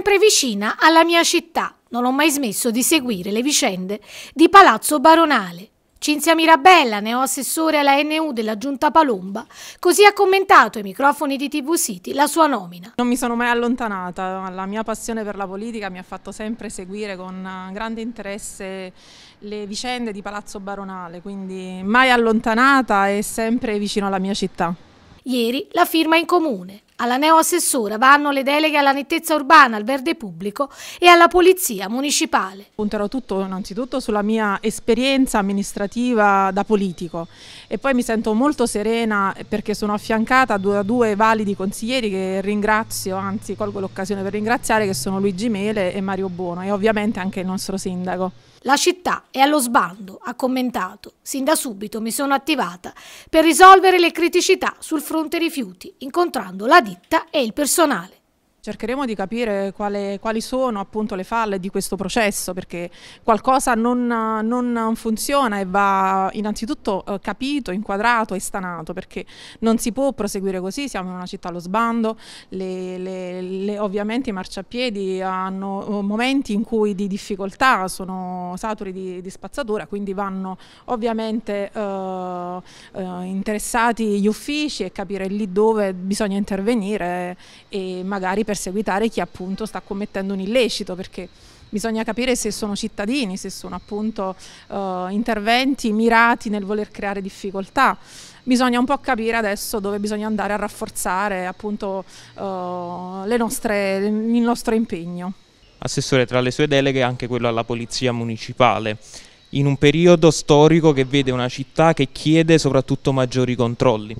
sempre vicina alla mia città. Non ho mai smesso di seguire le vicende di Palazzo Baronale. Cinzia Mirabella, neoassessore alla NU della Giunta Palomba, così ha commentato ai microfoni di TV City la sua nomina. Non mi sono mai allontanata, la mia passione per la politica mi ha fatto sempre seguire con grande interesse le vicende di Palazzo Baronale, quindi mai allontanata e sempre vicino alla mia città. Ieri la firma in comune, alla neoassessora vanno le deleghe alla nettezza urbana, al verde pubblico e alla polizia municipale. Punterò tutto innanzitutto sulla mia esperienza amministrativa da politico e poi mi sento molto serena perché sono affiancata da due validi consiglieri che ringrazio, anzi colgo l'occasione per ringraziare che sono Luigi Mele e Mario Buono e ovviamente anche il nostro sindaco. La città è allo sbando, ha commentato. Sin da subito mi sono attivata per risolvere le criticità sul fronte rifiuti, incontrando la ditta e il personale. Cercheremo di capire quale, quali sono appunto le falle di questo processo perché qualcosa non, non funziona e va innanzitutto eh, capito, inquadrato e stanato perché non si può proseguire così, siamo in una città allo sbando, le, le, le, ovviamente i marciapiedi hanno eh, momenti in cui di difficoltà, sono saturi di, di spazzatura quindi vanno ovviamente eh, eh, interessati gli uffici e capire lì dove bisogna intervenire e magari perseguitare chi appunto sta commettendo un illecito perché bisogna capire se sono cittadini, se sono appunto eh, interventi mirati nel voler creare difficoltà. Bisogna un po' capire adesso dove bisogna andare a rafforzare appunto eh, nostre, il nostro impegno. Assessore, tra le sue deleghe anche quello alla polizia municipale in un periodo storico che vede una città che chiede soprattutto maggiori controlli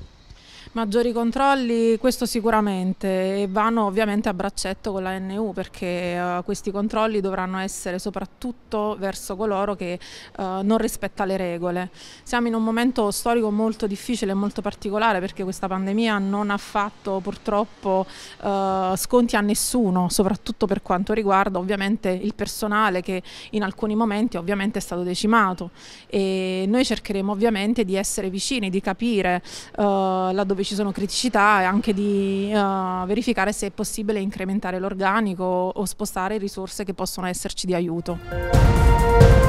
maggiori controlli, questo sicuramente, e vanno ovviamente a braccetto con la NU perché uh, questi controlli dovranno essere soprattutto verso coloro che uh, non rispetta le regole. Siamo in un momento storico molto difficile e molto particolare perché questa pandemia non ha fatto purtroppo uh, sconti a nessuno, soprattutto per quanto riguarda ovviamente il personale che in alcuni momenti ovviamente è stato decimato e noi cercheremo ovviamente di essere vicini, di capire uh, laddove dove ci sono criticità e anche di uh, verificare se è possibile incrementare l'organico o spostare risorse che possono esserci di aiuto.